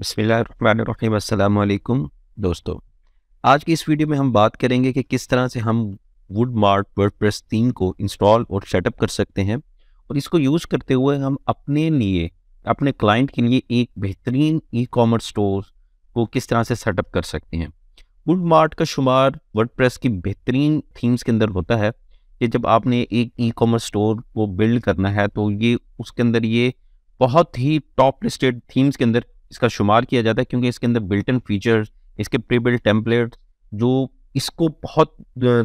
बसमिलीम दोस्तों आज की इस वीडियो में हम बात करेंगे कि किस तरह से हम वुड मार्ट वर्ड प्रेस तीन को इंस्टॉल और सेटअप कर सकते हैं और इसको यूज़ करते हुए हम अपने लिए अपने क्लाइंट के लिए एक बेहतरीन ई कॉमर्स स्टोर को किस तरह से सेटअप कर सकते हैं वुड मार्ट का शुमार वर्ड प्रेस की बेहतरीन थीम्स के अंदर होता है कि जब आपने एक ई कॉमर्स स्टोर को बिल्ड करना है तो ये उसके अंदर ये बहुत ही टॉप लिस्टेड थीम्स के अंदर इसका शुमार किया जाता है क्योंकि इसके अंदर बिल्ट इन फीचर्स इसके प्री बिल्ट टेम्पलेट जो इसको बहुत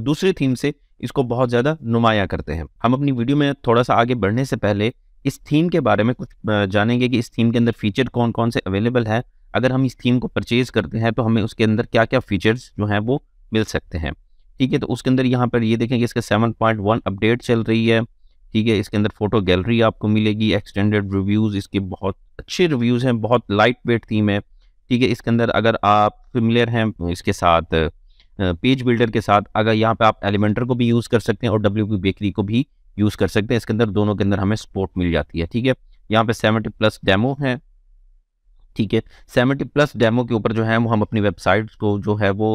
दूसरी थीम से इसको बहुत ज़्यादा नुमाया करते हैं हम अपनी वीडियो में थोड़ा सा आगे बढ़ने से पहले इस थीम के बारे में कुछ जानेंगे कि इस थीम के अंदर फीचर कौन कौन से अवेलेबल है अगर हम इस थीम को परचेज करते हैं तो हमें उसके अंदर क्या क्या फीचर्स जो हैं वो मिल सकते हैं ठीक है तो उसके अंदर यहाँ पर ये देखें कि इसका वन अपडेट चल रही है ठीक है इसके अंदर फोटो गैलरी आपको मिलेगी एक्सटेंडेड रिव्यूज़ इसके बहुत अच्छे रिव्यूज़ हैं बहुत लाइट वेट थीम है ठीक है इसके अंदर अगर आप फिमिलियर हैं इसके साथ पेज बिल्डर के साथ अगर यहाँ पे आप एलिमेंटर को भी यूज़ कर सकते हैं और डब्ल्यू बेकरी को भी यूज़ कर सकते हैं इसके अंदर दोनों के अंदर हमें सपोर्ट मिल जाती है ठीक है यहाँ पे सेवेंटी प्लस डेमो है ठीक है सेवेंटी प्लस डेमो के ऊपर जो है वो हम अपनी वेबसाइट को जो है वो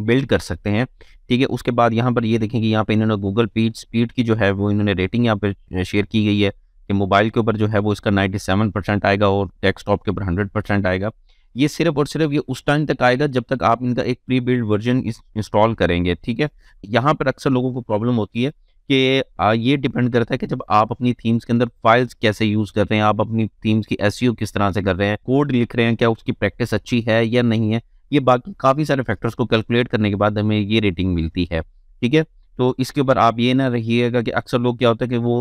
बिल्ड कर सकते हैं ठीक है उसके बाद यहाँ पर ये देखें कि यहाँ पर इन्होंने गूगल पीट स्पीड की जो है वो इन्होंने रेटिंग यहाँ पर शेयर की गई है कि मोबाइल के ऊपर जो है वो इसका 97 परसेंट आएगा और डेस्कटॉप के ऊपर 100 परसेंट आएगा ये सिर्फ और सिर्फ ये उस टाइम तक आएगा जब तक आप इनका एक प्री बिल्ड वर्जन इंस्टॉल करेंगे ठीक है यहाँ पर अक्सर लोगों को प्रॉब्लम होती है कि ये डिपेंड करता है कि जब आप अपनी थीम्स के अंदर फाइल्स कैसे यूज़ कर रहे हैं आप अपनी थीम्स की एस e किस तरह से कर रहे हैं कोड लिख रहे हैं क्या उसकी प्रैक्टिस अच्छी है या नहीं है ये बाकी काफ़ी सारे फैक्टर्स को कैलकुलेट करने के बाद हमें ये रेटिंग मिलती है ठीक है तो इसके ऊपर आप ये ना रहिएगा कि अक्सर लोग क्या होता है कि वो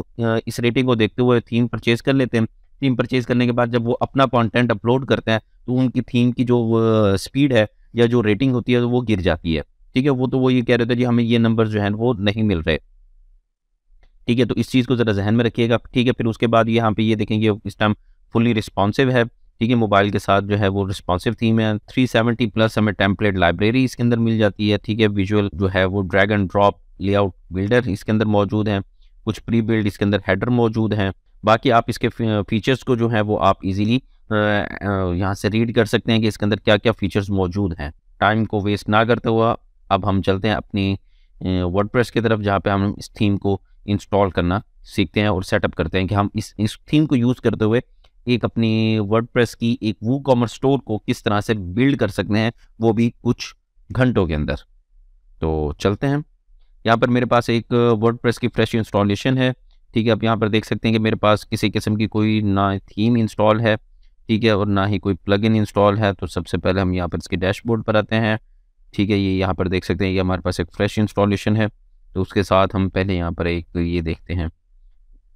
इस रेटिंग को देखते हुए थीम परचेज कर लेते हैं थीम परचेज करने के बाद जब वो अपना कॉन्टेंट अपलोड करते हैं तो उनकी थीम की जो स्पीड है या जो रेटिंग होती है तो वो गिर जाती है ठीक है वो तो वो ये कह रहे थे जी हमें ये नंबर जो है वो नहीं मिल रहे ठीक है तो इस चीज़ को ज़रा जहन में रखिएगा ठीक है फिर उसके बाद यहाँ पे ये देखेंगे इस टाइम फुली रिस्पॉन्सिव है ठीक है मोबाइल के साथ जो है वो रिस्पॉन्सिव थीम है थ्री सेवेंटी प्लस हमें टेम्पलेट लाइब्रेरी इसके अंदर मिल जाती है ठीक है विजुअल जो है वो drag and drop layout builder इसके अंदर मौजूद हैं कुछ प्री बिल्ड इसके अंदर हेडर मौजूद हैं बाकी आप इसके फीचर्स को जो है वो आप इजीली यहाँ से रीड कर सकते हैं कि इसके अंदर क्या क्या फीचर्स मौजूद हैं टाइम को वेस्ट ना करते हुआ अब हम चलते हैं अपनी वर्डप्रेस की तरफ जहाँ पे हम इस थीम को इंस्टॉल करना सीखते हैं और सेटअप करते हैं कि हम इस इस थीम को यूज़ करते हुए एक अपने वर्डप्रेस की एक वो कॉमर्स स्टोर को किस तरह से बिल्ड कर सकते हैं वो भी कुछ घंटों के अंदर तो चलते हैं यहाँ पर मेरे पास एक वर्डप्रेस की फ्रेश इंस्टॉलेशन है ठीक है आप यहाँ पर देख सकते हैं कि मेरे पास किसी किस्म की कोई ना थीम इंस्टॉल है ठीक है और ना ही कोई प्लग इन इंस्टॉल है तो सबसे पहले हम यहाँ पर इसके डैशबोर्ड पर आते हैं ठीक है ये यहाँ पर देख सकते हैं कि हमारे पास एक फ्रेश इंस्टॉलेशन है तो उसके साथ हम पहले यहाँ पर एक ये देखते हैं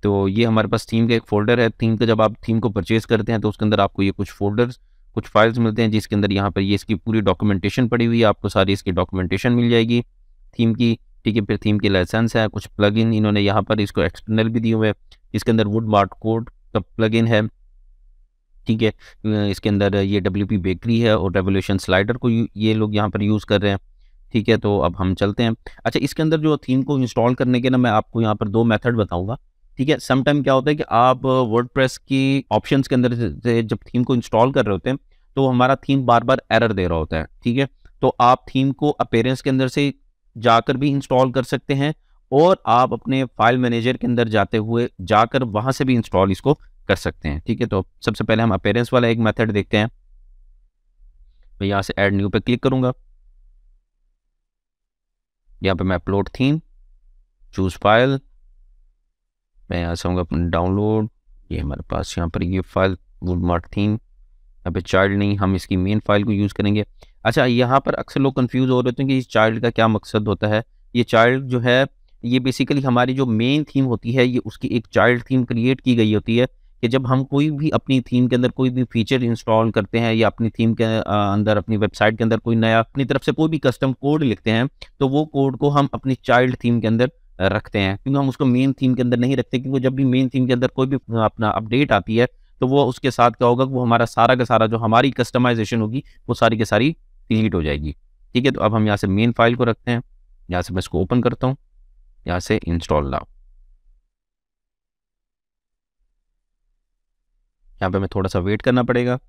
तो ये हमारे पास थीम का एक फ़ोल्डर है थीम का जब आप थीम को परचेज़ करते हैं तो उसके अंदर आपको ये कुछ फोल्डर्स कुछ फाइल्स मिलते हैं जिसके अंदर यहाँ पर ये इसकी पूरी डॉक्यूमेंटेशन पड़ी हुई है आपको सारी इसकी डॉक्यूमेंटेशन मिल जाएगी थीम की ठीक है फिर थीम के लाइसेंस है कुछ प्लग इन इन्होंने यहाँ पर इसको एक्सटर्नल भी दिए हुए हैं इसके अंदर वुड मार्ट कोड का प्लग इन है ठीक है इसके अंदर ये डब्ल्यू पी बेकरी है और रेवोल्यूशन स्लाइडर को ये लोग यहाँ पर यूज़ कर रहे हैं ठीक है तो अब हम चलते हैं अच्छा इसके अंदर जो थीम को इंस्टॉल करने के ना मैं आपको यहाँ पर दो मेथड बताऊंगा ठीक है समटाइम क्या होता है कि आप वर्ड की ऑप्शन के अंदर से जब थीम को इंस्टॉल कर रहे होते हैं तो हमारा थीम बार बार एरर दे रहा होता है ठीक है तो आप थीम को अपेरेंस के अंदर से जाकर भी इंस्टॉल कर सकते हैं और आप अपने फाइल मैनेजर के अंदर जाते हुए जाकर वहां से भी इंस्टॉल इसको कर सकते हैं ठीक है तो सबसे पहले हम अपेरेंस वाला एक मेथड देखते हैं मैं यहां से ऐड न्यू पे क्लिक करूंगा यहां पे मैं अपलोड थीम चूज फाइल मैं यहाँ से डाउनलोड ये हमारे पास यहाँ पर ये फाइल वुड मार्क थीम यहाँ पे चाइल्ड नहीं हम इसकी मेन फाइल को यूज़ करेंगे अच्छा यहाँ पर अक्सर लोग कन्फ्यूज़ हो रहे थे कि इस चाइल्ड का क्या मकसद होता है ये चाइल्ड जो है ये बेसिकली हमारी जो मेन थीम होती है ये उसकी एक चाइल्ड थीम क्रिएट की गई होती है कि जब हम कोई भी अपनी थीम के अंदर कोई भी फीचर इंस्टॉल करते हैं या अपनी थीम के अंदर अपनी वेबसाइट के अंदर कोई नया अपनी तरफ से कोई भी कस्टम कोड लिखते हैं तो वो कोड को हम अपनी चाइल्ड थीम के अंदर रखते हैं क्योंकि हम उसको मेन थीम के अंदर नहीं रखते क्योंकि जब भी मेन थीम के अंदर कोई भी अपना अपडेट आती है तो वो उसके साथ क्या होगा वो हमारा सारा का सारा जो हमारी कस्टमाइजेशन होगी वो सारी की सारी डिलीट हो जाएगी ठीक है तो अब हम यहाँ से मेन फाइल को रखते हैं यहाँ से मैं इसको ओपन करता हूँ यहाँ से इंस्टॉल लाओ यहाँ पे हमें थोड़ा सा वेट करना पड़ेगा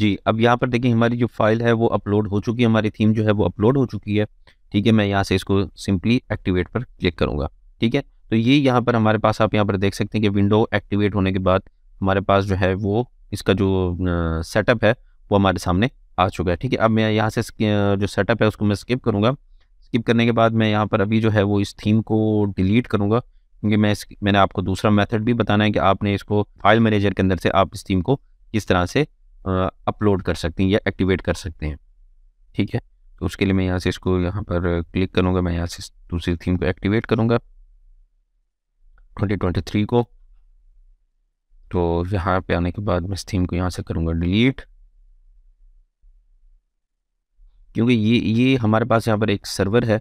जी अब यहाँ पर देखिए हमारी जो फाइल है वो अपलोड हो चुकी है हमारी थीम जो है वो अपलोड हो चुकी है ठीक है मैं यहाँ से इसको सिंपली एक्टिवेट पर क्लिक करूँगा ठीक है तो ये यहाँ पर हमारे पास आप यहाँ पर देख सकते हैं कि विंडो एक्टिवेट होने के बाद हमारे पास जो है वो इसका जो सेटअप है वो हमारे सामने आ चुका है ठीक है अब मैं यहाँ से जो सेटअप है उसको मैं स्किप करूँगा स्किप करने के बाद मैं यहाँ पर अभी जो है वो इस थीम को डिलीट करूँगा क्योंकि मैं इस मैंने आपको दूसरा मेथड भी बताना है कि आपने इसको फाइल मैनेजर के अंदर से आप इस थीम को किस तरह से अपलोड कर सकते हैं या एक्टिवेट कर सकते हैं ठीक है तो उसके लिए मैं यहाँ से इसको यहाँ पर क्लिक करूँगा मैं यहाँ से दूसरी थीम को एक्टिवेट करूँगा 2023 को तो यहाँ पे आने के बाद मैं इस थीम को यहाँ से करूँगा डिलीट क्योंकि ये ये हमारे पास यहाँ पर एक सर्वर है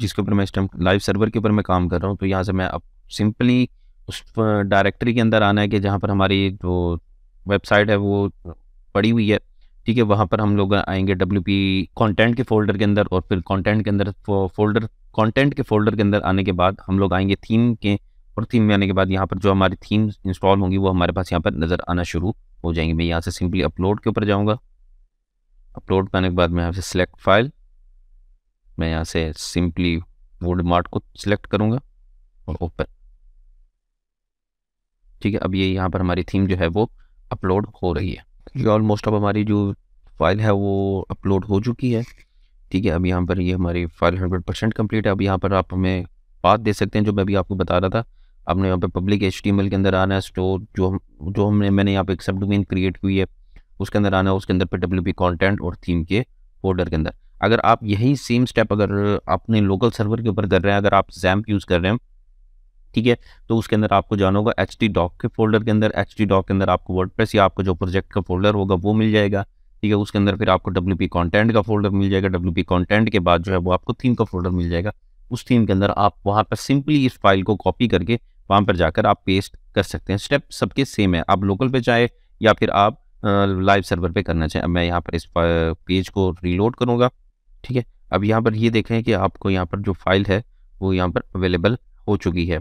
जिसके ऊपर मैं इस टाइम लाइव सर्वर के ऊपर मैं काम कर रहा हूँ तो यहाँ से मैं अब सिंपली उस डायरेक्टरी के अंदर आना है कि जहाँ पर हमारी जो वेबसाइट है वो पड़ी हुई है ठीक है वहाँ पर हम लोग आएंगे डब्ल्यू पी कॉन्टेंट के फोल्डर के अंदर और फिर कॉन्टेंट के अंदर फोल्डर कॉन्टेंट के फोल्डर के अंदर आने के बाद हम लोग आएंगे थीम के और थीम में आने के बाद यहाँ पर जो हमारी थीम इंस्टॉल होंगी वो हमारे पास यहाँ पर नज़र आना शुरू हो जाएंगे मैं यहाँ से सिंपली अपलोड के ऊपर जाऊँगा अपलोड करने के बाद मैं यहाँ से सिलेक्ट फाइल मैं यहाँ से सिंपली वुड मार्ट को सिलेक्ट करूँगा और ओपन ठीक है अब ये यहाँ पर हमारी थीम जो है वो अपलोड हो रही है ये ऑलमोस्ट अब हमारी जो फ़ाइल है वो अपलोड हो चुकी है ठीक है अब यहाँ पर ये हमारी फाइल हंड्रेड परसेंट कम्प्लीट है अब यहाँ पर आप हमें बात दे सकते हैं जो मैं अभी आपको बता रहा था आपने यहाँ पर पब्लिक एच के अंदर आना है स्टोर जो हम जो हमने मैंने यहाँ पर एक सब डोमेन क्रिएट हुई है उसके अंदर आना है उसके अंदर पर डब्ल्यू पी कॉन्टेंट और थीम के फोल्डर के अंदर अगर आप यही सेम स्टेप अगर अपने लोकल सर्वर के ऊपर कर रहे हैं अगर आप जैम्प यूज़ कर रहे हैं ठीक है तो उसके अंदर आपको जाना होगा एच डी डॉक के फोल्डर के अंदर एच डी डॉक के अंदर आपको वर्ड या आपको जो प्रोजेक्ट का फोल्डर होगा वो मिल जाएगा ठीक है उसके अंदर फिर आपको डब्ल्यू पी कॉन्टेंट का फोल्डर मिल जाएगा डब्ल्यू पी कॉन्टेंट के बाद जो है वो आपको थीम का फोल्डर मिल जाएगा उस थीम के अंदर आप वहाँ पर सिंपली इस फाइल को कॉपी करके वहाँ पर जाकर आप पेस्ट कर सकते हैं स्टेप सबके सेम है आप लोकल पे चाहे या फिर आप लाइव सर्वर पे करना चाहें अब मैं यहाँ पर इस पेज को रीलोड करूँगा ठीक है अब यहाँ पर ये देखें कि आपको यहाँ पर जो फाइल है वो यहाँ पर अवेलेबल हो चुकी है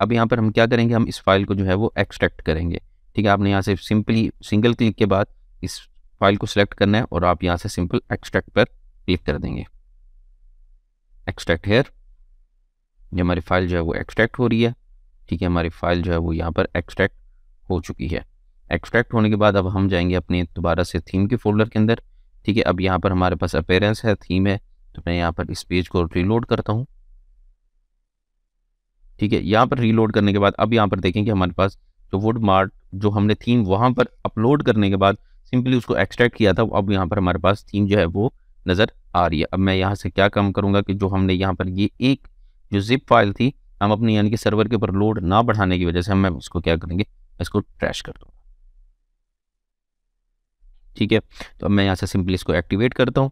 अब यहाँ पर हम क्या करेंगे हम इस फाइल को जो है वो एक्सट्रैक्ट करेंगे ठीक है आपने यहाँ से सिंपली सिंगल क्लिक के बाद इस फाइल को सिलेक्ट करना है और आप यहाँ से सिंपल एक्सट्रैक्ट पर क्लिक कर देंगे एक्सट्रैक्ट हेयर ये हमारी फाइल जो है वो एक्सट्रैक्ट हो रही है ठीक है हमारी फाइल जो है वो यहाँ पर एक्सट्रैक्ट हो चुकी है एक्सट्रैक्ट होने के बाद अब हम जाएंगे अपने दोबारा से थीम के फोल्डर के अंदर ठीक है अब यहाँ पर हमारे पास अपेयरेंस है थीम है तो मैं यहाँ पर इस पेज को रिलोड करता हूँ ठीक है यहाँ पर रीलोड करने के बाद अब यहाँ पर देखें कि हमारे पास जो वुड मार्ट जो हमने थीम वहाँ पर अपलोड करने के बाद सिंपली उसको एक्सट्रैक्ट किया था अब यहाँ पर हमारे पास थीम जो है वो नज़र आ रही है अब मैं यहाँ से क्या काम करूँगा कि जो हमने यहाँ पर ये एक जो जिप फाइल थी हम अपने यानी कि सर्वर के ऊपर लोड ना बढ़ाने की वजह से हम उसको क्या करेंगे इसको ट्रैश कर दूँगा ठीक है तो अब मैं यहाँ से सिंपली इसको एक्टिवेट करता हूँ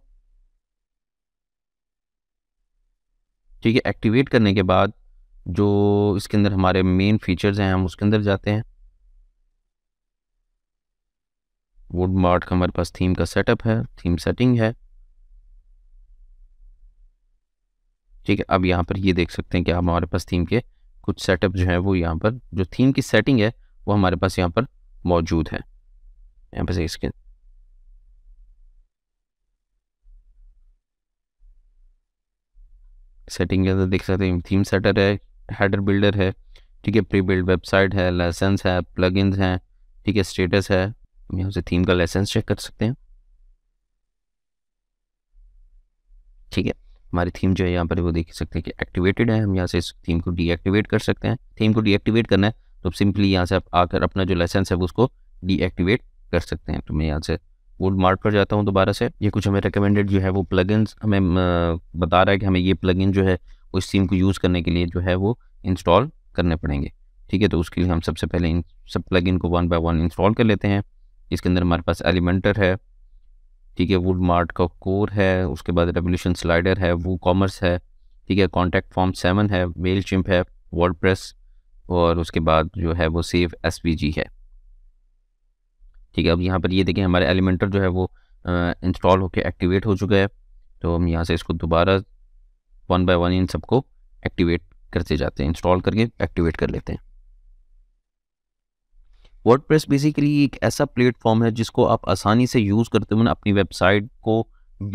ठीक है एक्टिवेट करने के बाद जो इसके अंदर हमारे मेन फीचर्स हैं हम उसके अंदर जाते हैं वुड मार्ट का हमारे पास थीम का सेटअप है थीम सेटिंग है ठीक है अब यहाँ पर ये देख सकते हैं कि हमारे पास थीम के कुछ सेटअप जो है वो यहाँ पर जो थीम की सेटिंग है वो हमारे पास यहाँ पर मौजूद है यहाँ पर इसके सेटिंग के अंदर देख सकते हैं थीम सेटर है हेडर बिल्डर है ठीक है प्री बिल्ड वेबसाइट है लाइसेंस है प्लग हैं ठीक है स्टेटस है यहाँ से थीम का लाइसेंस चेक कर सकते हैं ठीक है हमारी थीम जो है यहाँ पर वो देख सकते हैं कि एक्टिवेटेड है हम यहाँ से इस थीम को डीएक्टिवेट कर सकते हैं थीम को डीएक्टिवेट करना है तो सिंपली यहाँ से आप आकर अपना जो लाइसेंस है वो उसको डीएक्टिवेट कर सकते हैं तो मैं यहाँ से वुड मार्क पर जाता हूँ दोबारा से ये कुछ हमें रिकमेंडेड जो है वो प्लगइन्स हमें बता रहा है कि हमें ये प्लगइन जो है उस सिम को यूज़ करने के लिए जो है वो इंस्टॉल करने पड़ेंगे ठीक है तो उसके लिए हम सबसे पहले इन सब प्लग को वन बाय वन इंस्टॉल कर लेते हैं इसके अंदर हमारे पास एलिमेंटर है ठीक है वुड मार्ट का कोर है उसके बाद रेवोल्यूशन स्लाइडर है वो कॉमर्स है ठीक है कॉन्टैक्ट फॉर्म सेवन है मेल चिम्प है वर्ड और उसके बाद जो है वो सेव एस है ठीक है अब यहाँ पर ये देखें हमारे एलिमेंटर जो है वो इंस्टॉल होकर एक्टिवेट हो चुका है तो हम यहाँ से इसको दोबारा वन बाय वन इन सबको एक्टिवेट करते जाते हैं इंस्टॉल करके एक्टिवेट कर लेते हैं प्रेस बेसिकली एक ऐसा प्लेटफॉर्म है जिसको आप आसानी से यूज़ करते हुए अपनी वेबसाइट को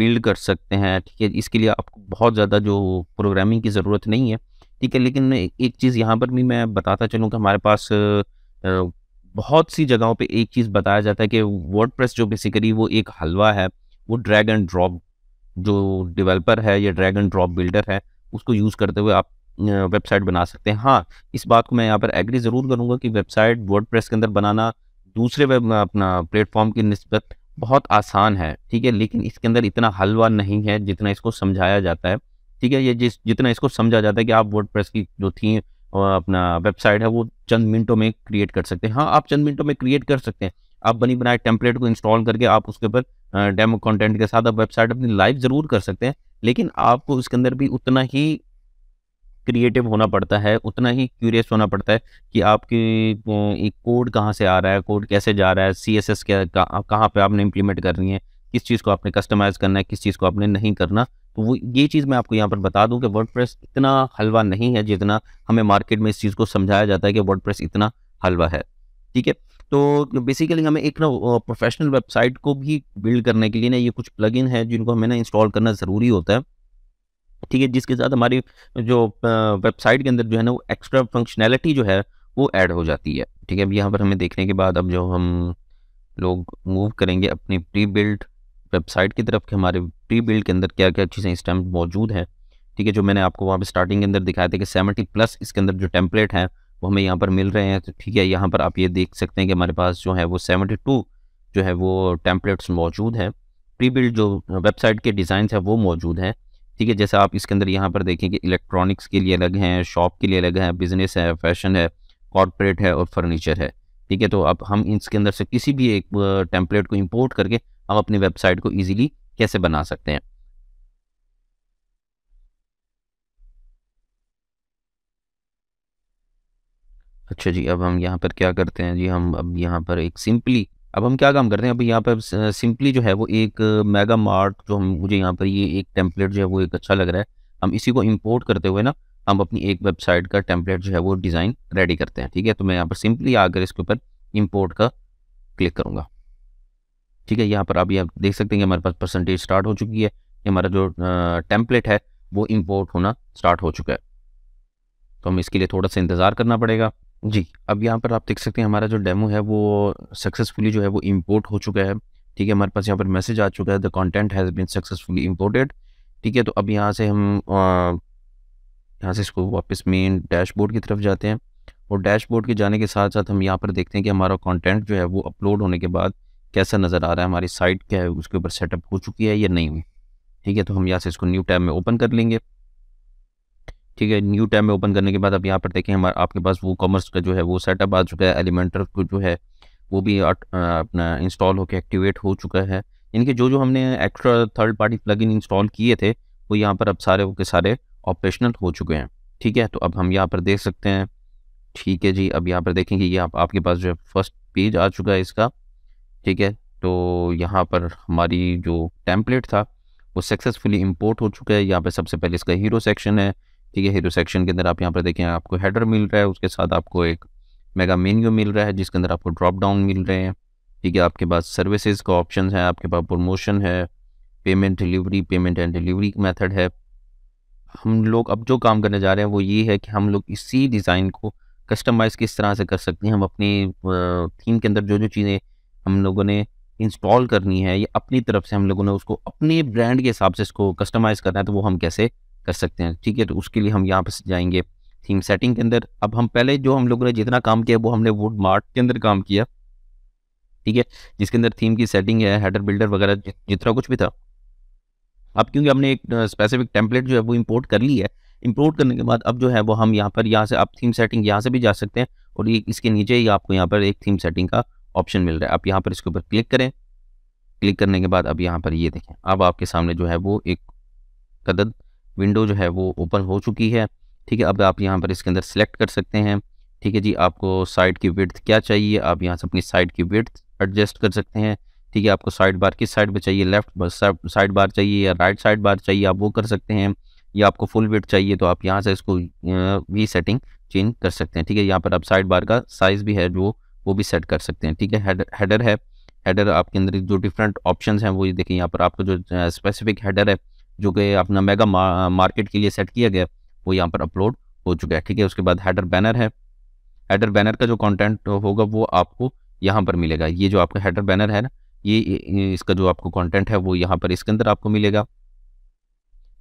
बिल्ड कर सकते हैं ठीक है इसके लिए आपको बहुत ज़्यादा जो प्रोग्रामिंग की ज़रूरत नहीं है ठीक है लेकिन एक चीज़ यहाँ पर भी मैं बताता चलूँ कि हमारे पास बहुत सी जगहों पे एक चीज़ बताया जाता है कि वर्ड जो बेसिकली वो एक हलवा है वो ड्रैग एंड ड्रॉप जो डेवलपर है या ड्रैगन ड्रॉप बिल्डर है उसको यूज़ करते हुए आप वेबसाइट बना सकते हैं हाँ इस बात को मैं यहाँ पर एग्री ज़रूर करूँगा कि वेबसाइट वर्ड के अंदर बनाना दूसरे वेब अपना प्लेटफॉर्म की नस्बत बहुत आसान है ठीक है लेकिन इसके अंदर इतना हलवा नहीं है जितना इसको समझाया जाता है ठीक है ये जिस जितना इसको समझा जाता है कि आप वर्ड की जो थी अपना वेबसाइट है वो चंद मिनटों में क्रिएट कर सकते हैं हाँ आप चंद मिनटों में क्रिएट कर सकते हैं आप बनी बनाए टेम्पलेट को इंस्टॉल करके आप उसके ऊपर डेमो कंटेंट के साथ आप वेबसाइट अपनी लाइव ज़रूर कर सकते हैं लेकिन आपको उसके अंदर भी उतना ही क्रिएटिव होना पड़ता है उतना ही क्यूरियस होना पड़ता है कि आपके एक कोड कहाँ से आ रहा है कोड कैसे जा रहा है सी एस एस कहाँ पर आपने इम्प्लीमेंट करनी है किस चीज़ को आपने कस्टमाइज़ करना है किस चीज़ को आपने नहीं करना तो वो ये चीज़ मैं आपको यहाँ पर बता दूँ कि वर्ड इतना हलवा नहीं है जितना हमें मार्केट में इस चीज़ को समझाया जाता है कि वर्ड इतना हलवा है ठीक है तो बेसिकली हमें एक ना प्रोफेशनल वेबसाइट को भी बिल्ड करने के लिए ना ये कुछ प्लगइन है जिनको हमें ना इंस्टॉल करना ज़रूरी होता है ठीक है जिसके साथ हमारी जो वेबसाइट के अंदर जो है ना वो एक्स्ट्रा फंक्शनैलिटी जो है वो ऐड हो जाती है ठीक है अब यहाँ पर हमें देखने के बाद अब जो हम लोग मूव करेंगे अपनी प्री बिल्ड वेबसाइट की तरफ के हमारे प्री बिल्ड के अंदर क्या क्या चीज़ें इस टाइम मौजूद हैं ठीक है जो मैंने आपको वहाँ पर स्टार्टिंग के अंदर दिखाया था कि सेवेंटी प्लस इसके अंदर जो टेम्पलेट हैं वो हमें यहाँ पर मिल रहे हैं तो ठीक है यहाँ पर आप ये देख सकते हैं कि हमारे पास जो है वो सेवेंटी टू जो है वो टैंपलेट्स मौजूद हैं प्री बिल्ड जो वेबसाइट के डिज़ाइन है वो मौजूद हैं ठीक है जैसे आप इसके अंदर यहाँ पर देखें कि इलेक्ट्रॉनिक्स के लिए अलग हैं शॉप के लिए अलग हैं बिजनेस है फैशन है कॉरपोरेट है और फर्नीचर है ठीक है तो अब हम इसके अंदर से किसी भी एक टेम्पलेट uh, को इम्पोर्ट करके हम अपनी वेबसाइट को ईजिली कैसे बना सकते हैं अच्छा जी अब हम यहाँ पर क्या करते हैं जी हम अब यहाँ पर एक सिंपली अब हम क्या काम करते हैं अब यहाँ पर सिंपली जो है वो एक मेगा मार्ट जो हम मुझे यहाँ पर ये एक टेम्पलेट जो है वो एक अच्छा लग रहा है हम इसी को इम्पोर्ट करते हुए ना हम अपनी एक वेबसाइट का टेम्पलेट जो है वो डिज़ाइन रेडी करते हैं ठीक है तो मैं यहाँ पर सिंपली आकर इसके ऊपर इम्पोर्ट का क्लिक करूँगा ठीक है यहाँ पर अभी आप देख सकते हैं कि हमारे पास परसेंटेज स्टार्ट हो चुकी है हमारा जो टेम्पलेट है वो इम्पोर्ट होना स्टार्ट हो चुका है तो हम इसके लिए थोड़ा सा इंतज़ार करना पड़ेगा जी अब यहाँ पर आप देख सकते हैं हमारा जो डेमो है वो सक्सेसफुली जो है वो इम्पोर्ट हो चुका है ठीक है हमारे पास यहाँ पर मैसेज आ चुका है the content has been successfully imported ठीक है तो अब यहाँ से हम यहाँ से इसको वापस मेन डैशबोर्ड की तरफ जाते हैं और डैशबोर्ड के जाने के साथ साथ हम यहाँ पर देखते हैं कि हमारा कंटेंट जो है वो अपलोड होने के बाद कैसा नज़र आ रहा है हमारी साइट क्या है उसके ऊपर सेटअप हो चुकी है या नहीं हुई ठीक है तो हम यहाँ से इसको न्यू टैब में ओपन कर लेंगे ठीक है न्यू टैब में ओपन करने के बाद आप यहाँ पर देखें हमारे आपके पास वो कॉमर्स का जो है वो सेटअप आ चुका है एलिमेंटर को जो है वो भी अपना इंस्टॉल होकर एक्टिवेट हो चुका है इनके जो जो हमने extra third party plugin install किए थे वो यहाँ पर अब सारे के सारे ऑपरेशनल हो चुके हैं ठीक है तो अब हम यहाँ पर देख सकते हैं ठीक है जी अब यहाँ पर देखेंगे ये आप, आपके पास जो है फर्स्ट पेज आ चुका है इसका ठीक है तो यहाँ पर हमारी जो टेम्पलेट था वो सक्सेसफुली इंपोर्ट हो चुका है यहाँ पर सबसे पहले इसका हीरो सेक्शन है ठीक है हीरो सेक्शन के अंदर आप यहाँ पर देखें आपको हेडर मिल रहा है उसके साथ आपको एक मेगा मेन्यू मिल रहा है जिसके अंदर आपको ड्रॉप डाउन मिल रहे हैं ठीक है आपके पास सर्विसेज का ऑप्शन है आपके पास प्रमोशन है payment delivery payment and delivery method है हम लोग अब जो काम करने जा रहे हैं वो ये है कि हम लोग इसी डिज़ाइन को कस्टमाइज़ किस तरह से कर सकते हैं हम अपनी थीम के अंदर जो जो चीज़ें हम लोगों ने इंस्टॉल करनी है या अपनी तरफ से हम लोगों ने उसको अपने ब्रांड के हिसाब से इसको कस्टमाइज़ करना है तो वो हम कैसे कर सकते हैं ठीक है तो उसके लिए हम यहाँ पर जाएंगे थीम सेटिंग के अंदर अब हम पहले जो हम लोगों ने जितना काम किया वो हमने वुड मार्ट के अंदर काम किया ठीक है जिसके अंदर थीम की सेटिंग है हेडर बिल्डर वगैरह जितना कुछ भी था अब क्योंकि हमने एक स्पेसिफिक टेम्पलेट जो है वो इम्पोर्ट कर ली है इम्पोर्ट करने के बाद अब जो है वो हम यहाँ पर यहाँ से अब थीम सेटिंग यहाँ से भी जा सकते हैं और ये इसके नीचे ही आपको यहाँ पर एक थीम सेटिंग का ऑप्शन मिल रहा है आप यहाँ पर इसके ऊपर क्लिक करें क्लिक करने के बाद अब यहाँ पर ये देखें अब आपके सामने जो है वो एक कदर विंडो जो है वो ओपन हो चुकी है ठीक है अब आप यहाँ पर इसके अंदर सेलेक्ट कर सकते हैं ठीक है जी आपको साइड की विर्थ क्या चाहिए आप यहाँ से अपनी साइड की विर्थ एडजस्ट कर सकते हैं ठीक है आपको साइड बार किस साइड पर चाहिए लेफ्ट साइड बार चाहिए या राइट साइड बार चाहिए आप वो कर सकते हैं या आपको फुल विर्थ चाहिए तो आप यहाँ से इसको भी सेटिंग चेंज कर सकते हैं ठीक है यहाँ पर आप साइड बार का साइज़ भी है जो वो भी सेट कर सकते हैं ठीक है हेडर हैडर है हेडर आपके अंदर जो डिफरेंट ऑप्शंस हैं वो ये देखें यहाँ पर आपको जो स्पेसिफिक हेडर है जो कि अपना मेगा मार्केट के लिए सेट किया गया वो यहाँ पर अपलोड हो चुका है ठीक है उसके बाद हैडर बैनर है हैडर बैनर का जो कंटेंट होगा वो आपको यहाँ पर मिलेगा ये जो आपका हैडर बैनर है ना ये इसका जो आपको कंटेंट है वो यहाँ पर इसके अंदर आपको मिलेगा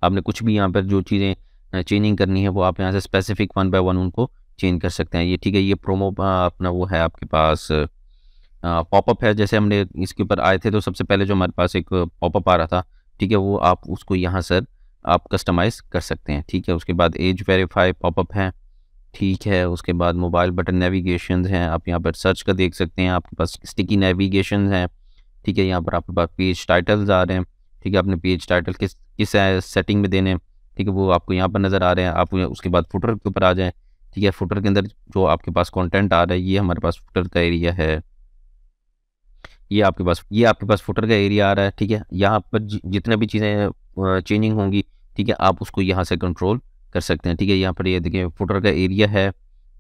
आपने कुछ भी यहाँ पर जो चीज़ें चेंजिंग करनी है वो आप यहाँ से स्पेसिफिक वन बाय वन उनको चेंज कर सकते हैं ये ठीक है ये प्रोमो अपना वो है आपके पास पॉपअप है जैसे हमने इसके ऊपर आए थे तो सबसे पहले जो हमारे पास एक पॉपअप आ रहा था ठीक है वो आप उसको यहाँ सर आप कस्टमाइज़ कर सकते हैं ठीक है उसके बाद एज वेरीफाई पॉपअप है ठीक है उसके बाद मोबाइल बटन नेविगेशन हैं आप यहाँ पर सर्च कर देख सकते हैं आपके पास स्टिकी नेविगेशन हैं ठीक है यहाँ पर आपके पास पेज टाइटल्स आ रहे हैं ठीक है आपने पेज टाइटल किस किस सेटिंग में देने ठीक है वो आपको यहाँ पर नज़र आ रहे हैं आप उसके बाद फुटर के ऊपर आ जाएँ ठीक है फुटर के अंदर जो आपके पास कंटेंट आ रहा है ये हमारे पास फुटर का एरिया है ये आपके पास ये आपके पास फुटर का एरिया आ रहा है ठीक है यहाँ पर जितने भी चीज़ें चेंजिंग होंगी ठीक है आप उसको यहाँ से कंट्रोल कर सकते हैं ठीक है यहाँ पर ये देखिए फुटर का एरिया है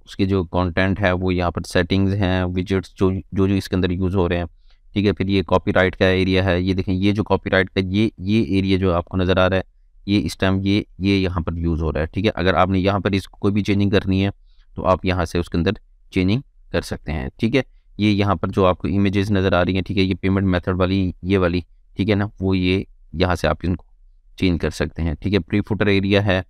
उसके जो कंटेंट है वो यहाँ पर सेटिंग्स हैं विजट्स जो जो जो इसके अंदर यूज़ हो रहे हैं ठीक है फिर ये कॉपी का एरिया है ये देखें ये जो कॉपी का ये ये एरिया जो आपको नज़र आ रहा है ये इस टाइम ये ये यहाँ पर यूज़ हो रहा है ठीक है अगर आपने यहाँ पर इसको कोई भी चेंजिंग करनी है तो आप यहाँ से उसके अंदर चेंजिंग कर सकते हैं ठीक है ये यहाँ पर जो आपको इमेजेस नज़र आ रही हैं ठीक है ये पेमेंट मेथड वाली ये वाली ठीक है ना वो ये यहाँ से आप इनको चेंज कर सकते हैं ठीक है प्री फुटर एरिया है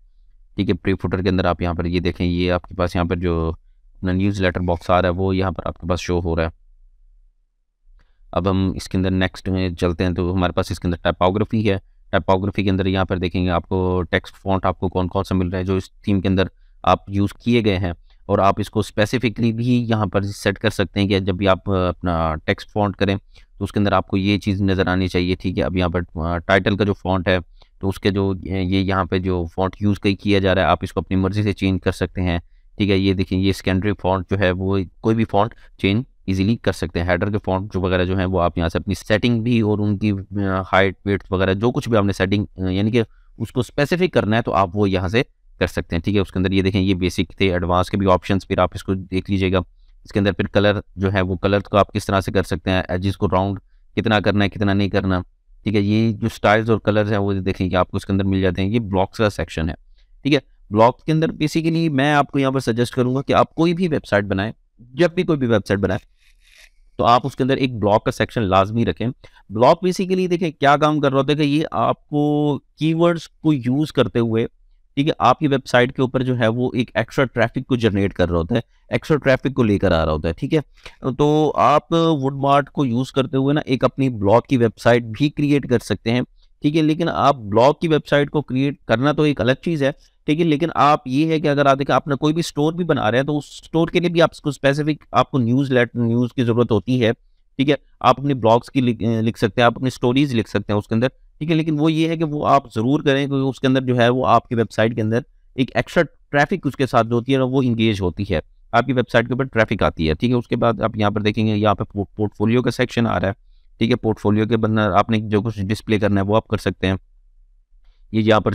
ठीक है प्री फुटर के अंदर आप यहाँ पर ये देखें ये आपके पास यहाँ पर जो अपना न्यूज़ लेटर बॉक्स आ रहा है वो यहाँ पर आपके पास शो हो रहा है अब हम इसके अंदर नेक्स्ट में चलते हैं तो हमारे पास इसके अंदर टाइपोग्राफी है टाइपोग्राफी के अंदर यहाँ पर देखेंगे आपको टेक्स्ट फॉन्ट आपको कौन कौन सा मिल रहा है जो इस थीम के अंदर आप यूज़ किए गए हैं और आप इसको स्पेसिफिकली भी यहाँ पर सेट कर सकते हैं कि जब भी आप अपना टेक्स्ट फॉन्ट करें तो उसके अंदर आपको ये चीज़ नज़र आनी चाहिए ठीक है अब यहाँ पर टाइटल का जो फॉन्ट है तो उसके जो ये यहाँ पे जो फॉन्ट यूज़ कहीं किया जा रहा है आप इसको अपनी मर्ज़ी से चेंज कर सकते हैं ठीक है ये देखिए ये सेकेंडरी फॉन्ट जो है वो कोई भी फॉन्ट चेंज ईजिली कर सकते हैं हेडर के फॉन्ट जो वगैरह जो है वो आप यहाँ से अपनी सेटिंग भी और उनकी हाइट वेट वगैरह जो कुछ भी आपने सेटिंग यानी कि उसको स्पेसिफिक करना है तो आप वो यहाँ से कर सकते हैं ठीक है उसके अंदर ये देखें ये बेसिक थे एडवांस के भी ऑप्शन फिर आप इसको देख लीजिएगा इसके अंदर फिर कलर जो है वो कलर को आप किस तरह से कर सकते हैं एजिस को राउंड कितना करना है कितना नहीं करना ठीक है ये जो स्टाइल्स और कलर्स हैं वो देखें कि आपको इसके अंदर मिल जाते हैं ये ब्लॉक्स का सेक्शन है ठीक है ब्लॉक्स के अंदर बेसिकली मैं आपको यहाँ पर सजेस्ट करूँगा कि आप कोई भी वेबसाइट बनाएं जब भी कोई भी वेबसाइट बनाए तो आप उसके अंदर एक ब्लॉक का सेक्शन लाजमी रखें ब्लॉक बेसिकली देखें क्या काम कर रहा होता है कि ये आपको कीवर्ड्स को यूज़ करते हुए ठीक है आपकी वेबसाइट के ऊपर जो है वो एक एक्स्ट्रा ट्रैफिक को जनरेट कर रहा होता है एक्स्ट्रा ट्रैफिक को लेकर आ रहा होता है ठीक है तो आप वुडमार्ट को यूज़ करते हुए ना एक अपनी ब्लॉग की वेबसाइट भी क्रिएट कर सकते हैं ठीक है लेकिन आप ब्लॉग की वेबसाइट को क्रिएट करना तो एक अलग चीज़ है ठीक है लेकिन आप ये है कि अगर आप देखें आपने कोई भी स्टोर भी बना रहे हैं तो उस स्टोर के लिए भी आपको स्पेसिफिक आपको न्यूज़ लेटर न्यूज़ की ज़रूरत होती है ठीक है आप अपने ब्लॉग्स की लिख सकते हैं आप अपनी स्टोरीज लिख सकते हैं उसके अंदर ठीक है लेकिन वो ये है कि वो आप ज़रूर करें क्योंकि उसके अंदर जो है वो आपकी वेबसाइट के अंदर एक एक्स्ट्रा ट्रैफिक उसके साथ जो होती है वो इंगेज होती है आपकी वेबसाइट के ऊपर ट्रैफिक आती है ठीक है उसके बाद आप यहाँ पर देखेंगे यहाँ पर पोर्टफोलियो का सेक्शन आ रहा है ठीक है पोर्टफोलियो के बंदर आपने जो कुछ डिस्प्ले करना है वो आप कर सकते हैं ये यहाँ पर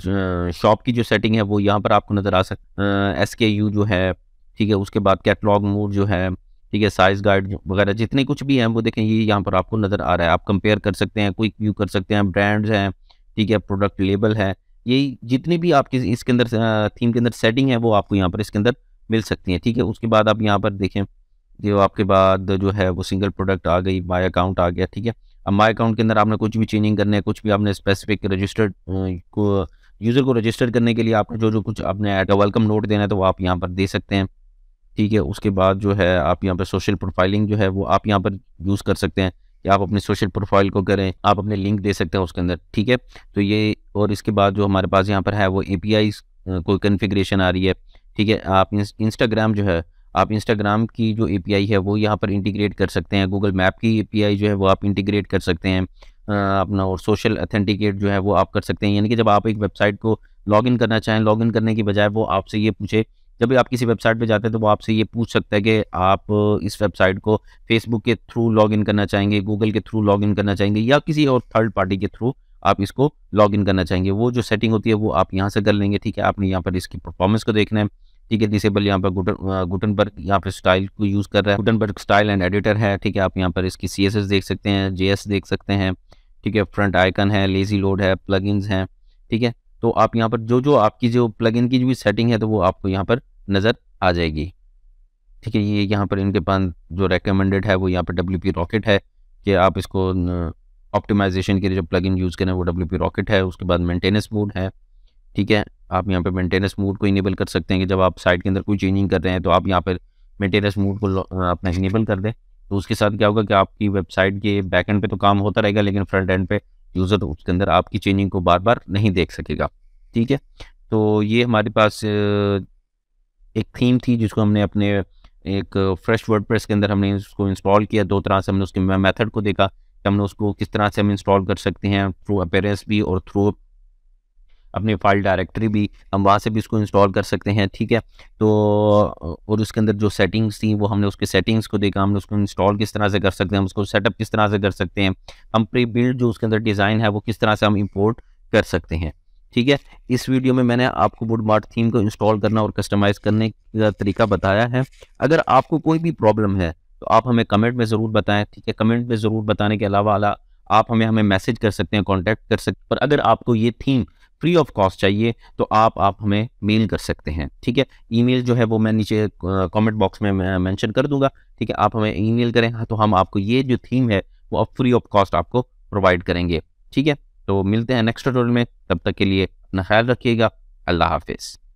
शॉप की जो सेटिंग है वो यहाँ पर आपको नज़र आ सक एस के यू जो है ठीक है उसके बाद कैटलॉग मूड जो है ठीक है साइज गाइड वगैरह जितने कुछ भी हैं वो देखें ये यहाँ पर आपको नज़र आ रहा है आप कंपेयर कर सकते हैं क्विक व्यू कर सकते हैं ब्रांड्स हैं ठीक है प्रोडक्ट लेबल है ये जितनी भी आपकी इसके अंदर थीम के अंदर सेटिंग है वो आपको यहाँ पर इसके अंदर मिल सकती है ठीक है उसके बाद आप यहाँ पर देखें जो आपके बाद जो है वो सिंगल प्रोडक्ट आ गई माई अकाउंट आ गया ठीक है अब माई अकाउंट के अंदर आपने कुछ भी चेंजिंग करने है कुछ भी आपने स्पेसिफिक रजिस्टर्ड को यूज़र को रजिस्टर करने के लिए आपने जो जो कुछ आपने एट वेलकम नोट देना है तो वो आप यहाँ पर दे सकते हैं ठीक है उसके बाद जो है आप यहाँ पर सोशल प्रोफाइलिंग जो है वो आप यहाँ पर यूज़ कर सकते हैं कि आप अपने सोशल प्रोफाइल को करें आप अपने लिंक दे सकते हैं उसके अंदर ठीक है तो ये और इसके बाद जो हमारे पास यहाँ पर है वो ए कोई कन्फिग्रेशन आ रही है ठीक है आप इंस्टाग्राम जो है आप इंस्टाग्राम की जो ए है वो यहाँ पर इंटीग्रेट कर सकते हैं गूगल मैप की ए जो है वो आप इंटीग्रेट कर सकते हैं अपना और सोशल अथेंटिकेट जो है वो आप कर सकते हैं यानी कि जब आप एक वेबसाइट को लॉगिन करना चाहें लॉगिन करने की बजाय वो आपसे ये पूछे जब भी आप किसी वेबसाइट पे जाते हैं तो वो आपसे ये पूछ सकता है कि आप इस वेबसाइट को फेसबुक के थ्रू लॉगिन करना चाहेंगे गूगल के थ्रू लॉगिन करना चाहेंगे या किसी और थर्ड पार्टी के थ्रू आप इसको लॉग इन करना चाहेंगे वो जो सेटिंग होती है वो आप यहाँ से कर लेंगे ठीक है आपने यहाँ पर इसकी परफॉर्मेंस को देखना है ठीक है डिसेबल यहाँ पर गुटन गुटनबर्ग यहाँ पर स्टाइल को यूज़ कर रहा है गुटनबर्ग स्टाइल एंड एडिटर है ठीक है आप यहाँ पर इसकी सी देख सकते हैं जे देख सकते हैं ठीक है फ्रंट आइकन है लेजी लोड है प्लगइन्स हैं ठीक है तो आप यहाँ पर जो जो आपकी जो प्लग इन की जो भी सेटिंग है तो वो आपको यहाँ पर नज़र आ जाएगी ठीक है ये यहाँ पर इनके पास जो रेकमेंडेड है वो यहाँ पर डब्ल्यू पी रॉकेट है कि आप इसको ऑप्टिमाइजेशन के लिए जो प्लग इन यूज़ करें वो डब्ल्यू पी रॉकेट है उसके बाद मेंटेनेंस मोड है ठीक है आप यहाँ पर मेंटेनेंस मोड को इनेबल कर सकते हैं कि जब आप साइट के अंदर कोई चेंजिंग कर रहे हैं तो आप यहाँ पर मेंटेनेंस मोड को अपना इनेबल कर दें तो उसके साथ क्या होगा कि आपकी वेबसाइट के बैक एंड पे तो काम होता रहेगा लेकिन फ्रंट एंड पे यूज़र तो उसके अंदर आपकी चेंजिंग को बार बार नहीं देख सकेगा ठीक है तो ये हमारे पास एक थीम थी जिसको हमने अपने एक फ्रेश वर्ड प्रेस के अंदर हमने उसको इंस्टॉल किया दो तरह से हमने उसके मेथड को देखा हमने उसको किस तरह से हम इंस्टॉल कर सकते हैं थ्रू अपेरेंस भी और थ्रू अपनी फाइल डायरेक्टरी भी हम वहाँ से भी इसको इंस्टॉल कर सकते हैं ठीक है तो और उसके अंदर जो सेटिंग्स थी वो हमने उसके सेटिंग्स को देखा हमने उसको इंस्टॉल किस तरह से कर सकते हैं हम उसको सेटअप किस तरह से कर सकते हैं हम प्री बिल्ड जो उसके अंदर डिज़ाइन है वो किस तरह से हम इम्पोर्ट कर सकते हैं ठीक है इस वीडियो में मैंने आपको वुडमार्ट थीम को इंस्टॉल करना और कस्टमाइज करने का तरीका बताया है अगर आपको कोई भी प्रॉब्लम है तो आप हमें कमेंट में ज़रूर बताएं ठीक है कमेंट में ज़रूर बताने के अलावा आप हमें हमें मैसेज कर सकते हैं कांटेक्ट कर सकते हैं पर अगर आपको ये थीम फ्री ऑफ कॉस्ट चाहिए तो आप आप हमें मेल कर सकते हैं ठीक है ईमेल जो है वो मैं नीचे कमेंट बॉक्स में मेंशन कर दूंगा ठीक है आप हमें ईमेल करें हाँ, तो हम आपको ये जो थीम है वो आप फ्री ऑफ कॉस्ट आपको प्रोवाइड करेंगे ठीक है तो मिलते हैं नेक्स्ट ट्यूटोरियल में तब तक के लिए अपना ख्याल रखिएगा अल्लाह हाफिज़